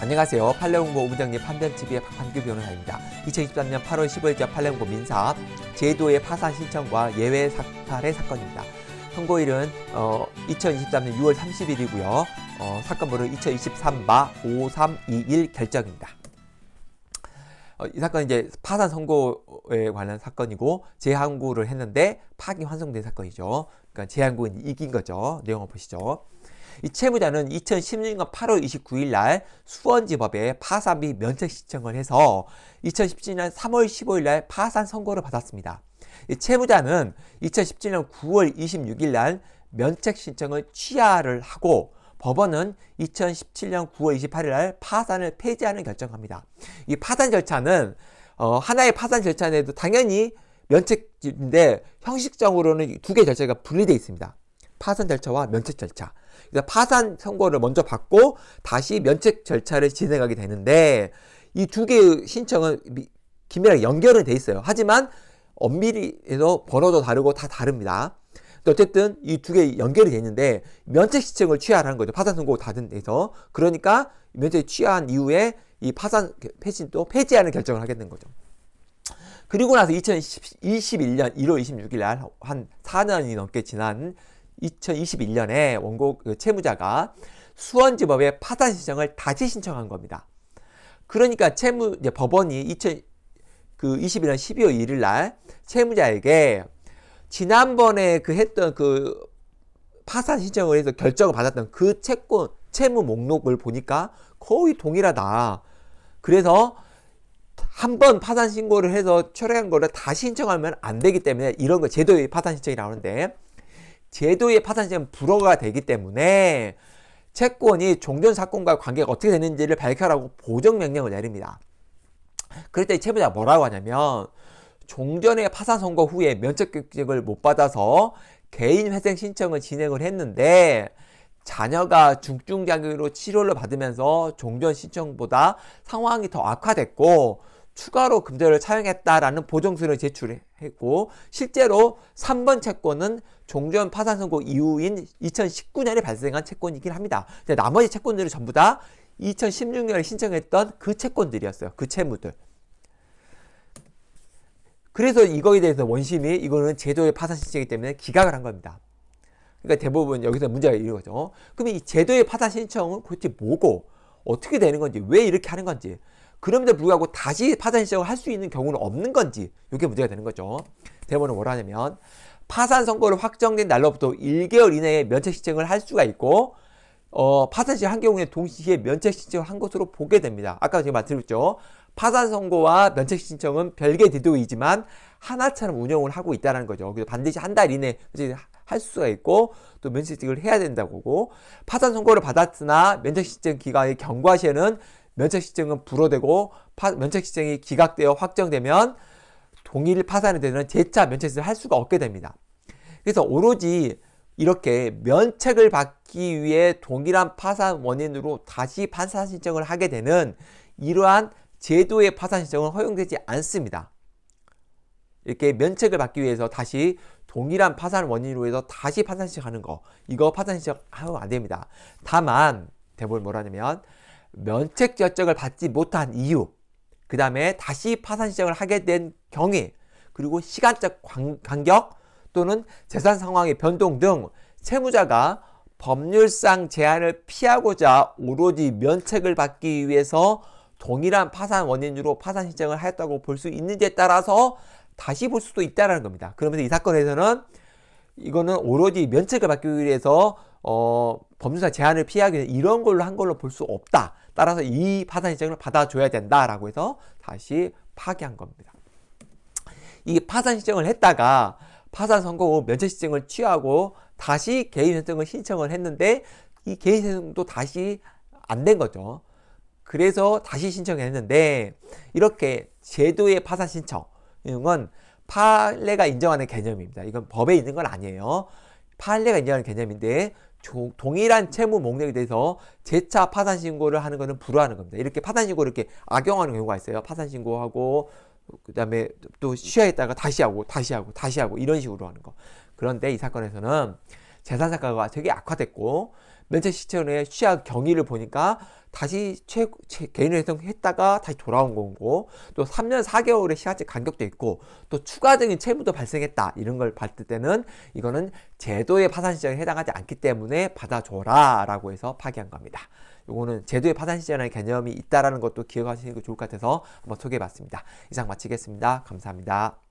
안녕하세요. 팔레온고 오문정리 판변TV의 박한규 변호사입니다. 2023년 8월 15일자 팔레온고 민사 제도의 파산 신청과 예외 사탈의 사건입니다. 선고일은 어, 2023년 6월 30일이고요. 어, 사건번호 2023마 5321 결정입니다. 어, 이 사건은 이제 파산 선고에 관한 사건이고 재항구를 했는데 파기 환송된 사건이죠. 그러니까 재항구는 이긴 거죠. 내용을 보시죠. 이 채무자는 2016년 8월 29일 날 수원지법에 파산비 면책 신청을 해서 2017년 3월 15일 날 파산 선고를 받았습니다. 이 채무자는 2017년 9월 26일 날 면책 신청을 취하를 하고 법원은 2017년 9월 28일 날 파산을 폐지하는 결정합니다. 이 파산 절차는 어, 하나의 파산 절차에도 내 당연히 면책인데 형식적으로는 두 개 절차가 분리되어 있습니다. 파산 절차와 면책 절차. 그래서 그러니까 파산 선고를 먼저 받고 다시 면책 절차를 진행하게 되는데 이 두 개의 신청은 긴밀하게 연결은 돼 있어요. 하지만 엄밀히 해서 번호도 다르고 다 다릅니다. 어쨌든 이 두개의 연결이 되 있는데 면책 신청을 취하라는 거죠. 파산 선고 받은 데서 그러니까 면책 취한 이후에 이 파산 폐지도 폐지하는 결정을 하게 된 거죠. 그리고 나서 2021년 1월 26일 날 한 4년이 넘게 지난 2021년에 원고 그 채무자가 수원지법의 파산 신청을 다시 신청한 겁니다. 그러니까 채무 이제 법원이 2 0 21년 12월 1일 날 채무자에게 지난번에 그 했던 그 파산 신청을 해서 결정을 받았던 그 채권 채무 목록을 보니까 거의 동일하다. 그래서 한번 파산 신고를 해서 철회한 거를 다시 신청하면 안 되기 때문에 이런 거 제도의 파산 신청이라고 하는데 제도의 파산시험 불허가 되기 때문에 채권이 종전 사건과 관계가 어떻게 되는지를 밝혀라고 보정 명령을 내립니다. 그랬더니 채무자가 뭐라고 하냐면 종전의 파산 선고 후에 면책 규칙을 못 받아서 개인 회생 신청을 진행을 했는데 자녀가 중증 장애로 치료를 받으면서 종전 신청보다 상황이 더 악화됐고 추가로 금제를 차용했다라는 보정서를 제출했고 실제로 3번 채권은 종전 파산 선고 이후인 2019년에 발생한 채권이긴 합니다. 근데 나머지 채권들이 전부 다 2016년에 신청했던 그 채권들이었어요. 그 채무들. 그래서 이거에 대해서 원심이 이거는 제도의 파산 신청이기 때문에 기각을 한 겁니다. 그러니까 대부분 여기서 문제가 이런 거죠. 그럼 이 제도의 파산 신청은 도대체 뭐고 어떻게 되는 건지 왜 이렇게 하는 건지 그럼에도 불구하고 다시 파산 신청을 할 수 있는 경우는 없는 건지 이게 문제가 되는 거죠. 대법원은 뭐라 하냐면 파산 선고를 확정된 날로부터 1개월 이내에 면책 신청을 할 수가 있고 어, 파산 시청한 경우에 동시에 면책 신청을 한 것으로 보게 됩니다. 아까 제가 말씀드렸죠. 파산 선고와 면책 신청은 별개의 대도이지만 하나처럼 운영을 하고 있다는 거죠. 그래서 반드시 한 달 이내 할 수가 있고 또 면책 신청을 해야 된다고 고 파산 선고를 받았으나 면책 신청 기간의 경과 시에는 면책시증은 불허되고 파, 면책시증이 기각되어 확정되면 동일 파산이 되는 재차 면책시증을 할 수가 없게 됩니다. 그래서 오로지 이렇게 면책을 받기 위해 동일한 파산 원인으로 다시 파산 신청을 하게 되는 이러한 제도의 파산 신청은 허용되지 않습니다. 이렇게 면책을 받기 위해서 다시 동일한 파산 원인으로 해서 다시 파산 신청하는 거 이거 파산 신청 하면 안 됩니다. 다만 대법원 뭐라냐면 면책 결정을 받지 못한 이유, 그 다음에 다시 파산 신청을 하게 된 경위, 그리고 시간적 간격 또는 재산 상황의 변동 등 채무자가 법률상 제한을 피하고자 오로지 면책을 받기 위해서 동일한 파산 원인으로 파산 신청을 하였다고 볼 수 있는지에 따라서 다시 볼 수도 있다는 겁니다. 그러면서 이 사건에서는 이거는 오로지 면책을 받기 위해서 어, 법률상 제한을 피하기 위해 이런 걸로 한 걸로 볼 수 없다. 따라서 이 파산 신청을 받아줘야 된다라고 해서 다시 파기한 겁니다. 이 파산 신청을 했다가 파산 선고 후 면책 신청을 취하고 다시 개인 회생을 신청을 했는데 이 개인 회생도 다시 안 된 거죠. 그래서 다시 신청했는데 이렇게 제도의 파산 신청은 판례가 인정하는 개념입니다. 이건 법에 있는 건 아니에요. 판례가 인정하는 개념인데 동일한 채무 목록에 대해서 재차 파산 신고를 하는 것은 불허하는 겁니다. 이렇게 파산 신고를 이렇게 악용하는 경우가 있어요. 파산 신고하고 그다음에 또 쉬어 있다가 다시 하고 다시 하고 다시 하고 이런 식으로 하는 거. 그런데 이 사건에서는 재산 사가가 되게 악화됐고 맨체시터의 시합 경위를 보니까 다시 최, 최 개인 회생했다가 다시 돌아온 거고 또 3년 4개월의 시합제 간격도 있고 또 추가적인 채무도 발생했다 이런 걸 봤을 때는 이거는 제도의 파산 시장에 해당하지 않기 때문에 받아줘라라고 해서 파기한 겁니다. 이거는 제도의 파산 시장의 개념이 있다라는 것도 기억하시는 게 좋을 것 같아서 한번 소개해봤습니다. 이상 마치겠습니다. 감사합니다.